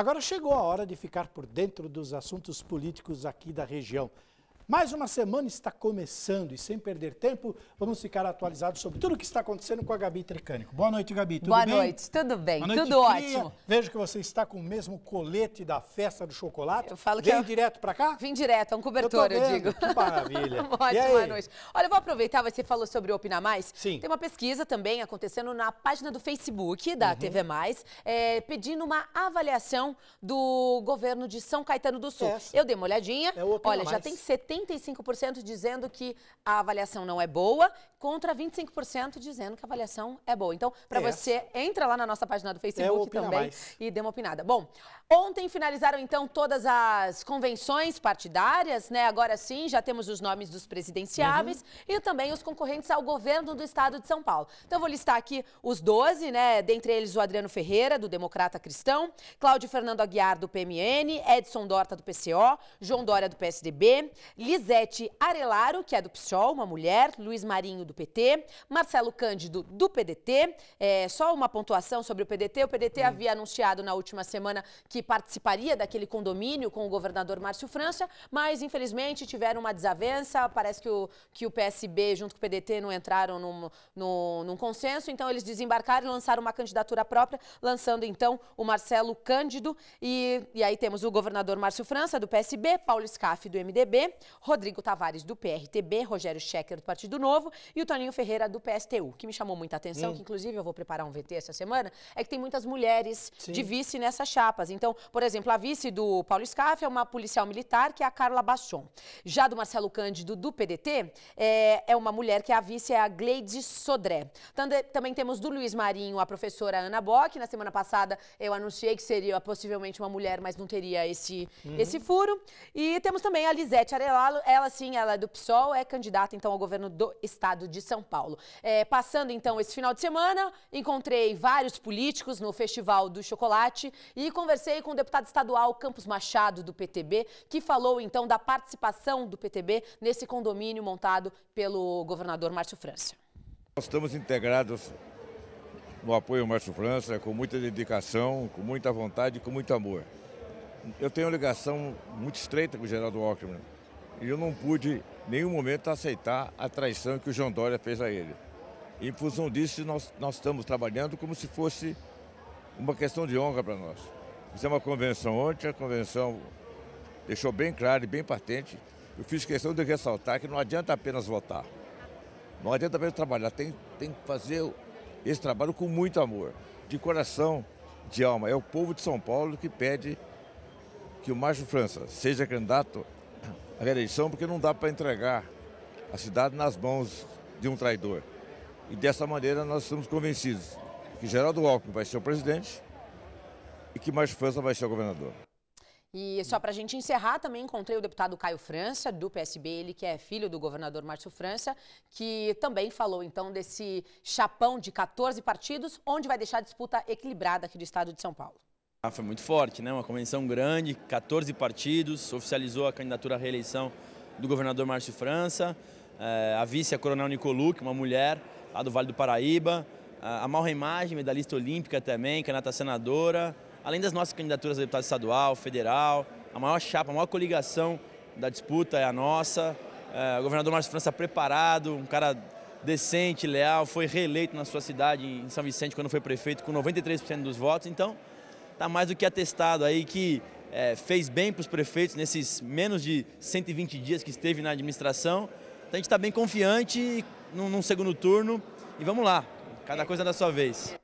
Agora chegou a hora de ficar por dentro dos assuntos políticos aqui da região. Mais uma semana está começando e sem perder tempo, vamos ficar atualizados sobre tudo o que está acontecendo com a Gabi Tricânico. Boa noite, Gabi. Tudo Boa bem? noite, tudo bem, noite tudo fria. ótimo. Vejo que você está com o mesmo colete da festa do chocolate. Eu falo que Vem eu... direto para cá? Vim direto, é um cobertor, eu, eu digo. Que maravilha. Ótima noite. Olha, eu vou aproveitar, você falou sobre o Mais. Sim. Tem uma pesquisa também acontecendo na página do Facebook da uhum. TV Mais, é, pedindo uma avaliação do governo de São Caetano do Sul. Essa. Eu dei uma olhadinha. É o Opina Olha, Mais. já tem 70 35% dizendo que a avaliação não é boa, contra 25% dizendo que a avaliação é boa. Então, para é. você, entra lá na nossa página do Facebook é também mais. e dê uma opinada. Bom, ontem finalizaram então todas as convenções partidárias, né? Agora sim, já temos os nomes dos presidenciáveis uhum. e também os concorrentes ao governo do estado de São Paulo. Então, eu vou listar aqui os 12, né? Dentre eles o Adriano Ferreira, do Democrata Cristão, Cláudio Fernando Aguiar, do PMN, Edson Dorta, do PCO, João Dória, do PSDB, Lisete Arelaro, que é do PSOL, uma mulher, Luiz Marinho, do PT, Marcelo Cândido, do PDT. É, só uma pontuação sobre o PDT. O PDT hum. havia anunciado na última semana que participaria daquele condomínio com o governador Márcio França, mas infelizmente tiveram uma desavença. Parece que o, que o PSB junto com o PDT não entraram num, num, num consenso, então eles desembarcaram e lançaram uma candidatura própria, lançando então o Marcelo Cândido. E, e aí temos o governador Márcio França, do PSB, Paulo Scaff, do MDB. Rodrigo Tavares, do PRTB, Rogério Schecker, do Partido Novo, e o Toninho Ferreira, do PSTU. O que me chamou muita atenção, hum. que inclusive eu vou preparar um VT essa semana, é que tem muitas mulheres Sim. de vice nessas chapas. Então, por exemplo, a vice do Paulo Scaff é uma policial militar, que é a Carla Basson. Já do Marcelo Cândido, do PDT, é, é uma mulher que é a vice, é a Gleide Sodré. Também temos do Luiz Marinho, a professora Ana Bock. Na semana passada eu anunciei que seria possivelmente uma mulher, mas não teria esse, uhum. esse furo. E temos também a Lisete Arelá, ela, ela sim, ela é do PSOL, é candidata então ao governo do estado de São Paulo. É, passando então esse final de semana, encontrei vários políticos no Festival do Chocolate e conversei com o deputado estadual Campos Machado do PTB, que falou então da participação do PTB nesse condomínio montado pelo governador Márcio França. Nós estamos integrados no apoio ao Márcio França, com muita dedicação, com muita vontade e com muito amor. Eu tenho uma ligação muito estreita com o Geraldo Alckmin e eu não pude em nenhum momento aceitar a traição que o João Dória fez a ele. Em função disso, nós, nós estamos trabalhando como se fosse uma questão de honra para nós. Fizemos uma convenção ontem, a convenção deixou bem claro e bem patente. Eu fiz questão de ressaltar que não adianta apenas votar. Não adianta apenas trabalhar, tem, tem que fazer esse trabalho com muito amor, de coração, de alma. É o povo de São Paulo que pede que o Márcio França seja candidato a reeleição, porque não dá para entregar a cidade nas mãos de um traidor. E dessa maneira nós estamos convencidos que Geraldo Alckmin vai ser o presidente e que Márcio França vai ser o governador. E só para a gente encerrar, também encontrei o deputado Caio França, do PSB, ele que é filho do governador Márcio França, que também falou então desse chapão de 14 partidos, onde vai deixar a disputa equilibrada aqui do estado de São Paulo. Ah, foi muito forte, né? Uma convenção grande, 14 partidos, oficializou a candidatura à reeleição do governador Márcio França, eh, a vice, a coronel Nicoluc, uma mulher lá do Vale do Paraíba, a Malra Imagem, medalhista olímpica também, candidata senadora, além das nossas candidaturas a deputado estadual, federal, a maior chapa, a maior coligação da disputa é a nossa. Eh, o governador Márcio França preparado, um cara decente, leal, foi reeleito na sua cidade, em São Vicente, quando foi prefeito, com 93% dos votos. Então, está mais do que atestado aí que é, fez bem para os prefeitos nesses menos de 120 dias que esteve na administração. Então a gente está bem confiante num, num segundo turno e vamos lá, cada coisa da sua vez.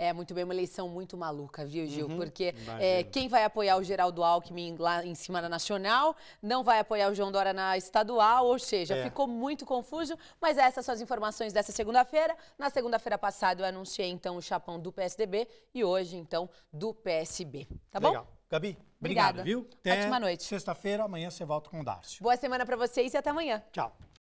É muito bem, uma eleição muito maluca, viu, Gil? Uhum, Porque é, quem vai apoiar o Geraldo Alckmin lá em cima na Nacional, não vai apoiar o João Dória na estadual, ou seja, é. ficou muito confuso. Mas essas são as informações dessa segunda-feira. Na segunda-feira passada eu anunciei então o chapão do PSDB e hoje então do PSB. Tá bom? Legal. Gabi, obrigado, Obrigada. viu? Até Ótima noite. Sexta-feira, amanhã você volta com o Darcio. Boa semana para vocês e até amanhã. Tchau.